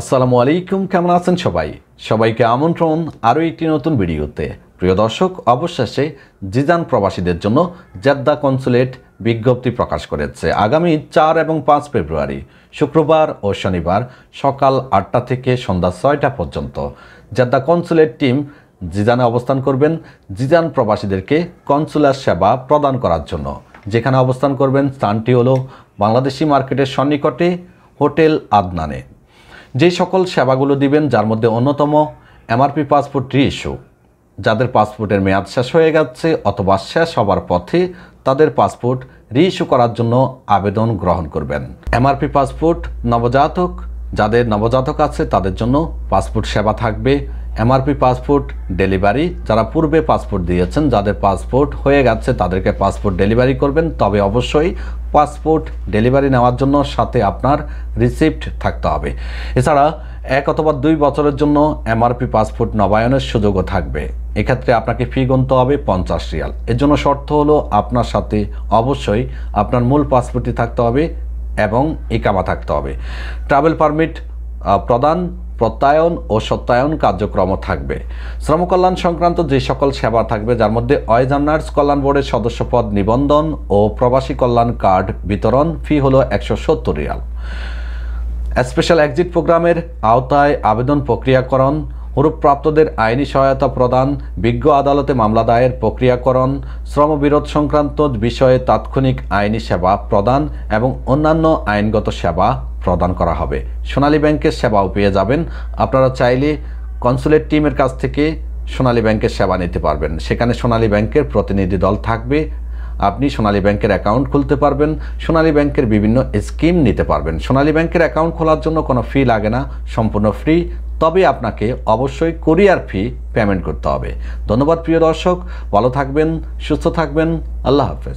আসসালামু আলাইকুম কেমন আছেন সবাই সবাইকে আমন্ত্রণ আরও একটি নতুন ভিডিওতে প্রিয় দর্শক অবশেষে জিজান প্রবাসীদের জন্য জেদ্দা কনসুলেট বিজ্ঞপ্তি প্রকাশ করেছে আগামী চার এবং পাঁচ ফেব্রুয়ারি শুক্রবার ও শনিবার সকাল আটটা থেকে সন্ধ্যা ছয়টা পর্যন্ত জেদ্দা কনসুলেট টিম জিজানে অবস্থান করবেন জিজান প্রবাসীদেরকে কনসুলার সেবা প্রদান করার জন্য যেখানে অবস্থান করবেন স্থানটি হল বাংলাদেশি মার্কেটের সন্নিকটে হোটেল আদনানে যে সকল সেবাগুলো দিবেন যার মধ্যে অন্যতম এমআরপি পাসপোর্ট ইস্যু যাদের পাসপোর্টের মেয়াদ শেষ হয়ে গেছে অথবা শেষ হবার পথে তাদের পাসপোর্ট রি ইস্যু করার জন্য আবেদন গ্রহণ করবেন এমআরপি পাসপোর্ট নবজাতক যাদের নবজাতক আছে তাদের জন্য পাসপোর্ট সেবা থাকবে এমআরপি পাসপোর্ট ডেলিভারি যারা পূর্বে পাসপোর্ট দিয়েছেন যাদের পাসপোর্ট হয়ে গেছে তাদেরকে পাসপোর্ট ডেলিভারি করবেন তবে অবশ্যই পাসপোর্ট ডেলিভারি নেওয়ার জন্য সাথে আপনার রিসিপ্ট থাকতে হবে এছাড়া এক অথবা দুই বছরের জন্য এমআরপি পাসপোর্ট নবায়নের সুযোগও থাকবে এক্ষেত্রে আপনাকে ফি গুনতে হবে পঞ্চাশ রিয়াল এর জন্য শর্ত হলো আপনার সাথে অবশ্যই আপনার মূল পাসপোর্টটি থাকতে হবে এবং একামা থাকতে হবে ট্রাভেল পারমিট প্রদান প্রত্যয়ন ও সত্যায়ন কার্যক্রম থাকবে শ্রমকল্যাণ সংক্রান্ত যে সকল সেবা থাকবে যার মধ্যে অয়েজ নার্স কল্যাণ বোর্ডের সদস্যপদ নিবন্ধন ও প্রবাসী কল্যাণ কার্ড বিতরণ ফি হল একশো সত্তর রিয়াল স্পেশাল এক্সিট প্রোগ্রামের আওতায় আবেদন প্রক্রিয়াকরণ অনুপ্রাপ্তদের আইনি সহায়তা প্রদান বিজ্ঞ আদালতে মামলা দায়ের প্রক্রিয়াকরণ শ্রমবিরোধ সংক্রান্ত বিষয়ে তাৎক্ষণিক আইনি সেবা প্রদান এবং অন্যান্য আইনগত সেবা প্রদান করা হবে সোনালী ব্যাংকের সেবাও পেয়ে যাবেন আপনারা চাইলে কনসুলেট টিমের কাছ থেকে সোনালী ব্যাংকের সেবা নিতে পারবেন সেখানে সোনালী ব্যাংকের প্রতিনিধি দল থাকবে আপনি সোনালী ব্যাংকের অ্যাকাউন্ট খুলতে পারবেন সোনালী ব্যাংকের বিভিন্ন স্কিম নিতে পারবেন সোনালী ব্যাংকের অ্যাকাউন্ট খোলার জন্য কোনো ফি লাগে না সম্পূর্ণ ফ্রি তবে আপনাকে অবশ্যই কোরিয়ার ফি পেমেন্ট করতে হবে ধন্যবাদ প্রিয় দর্শক ভালো থাকবেন সুস্থ থাকবেন আল্লাহ হাফেজ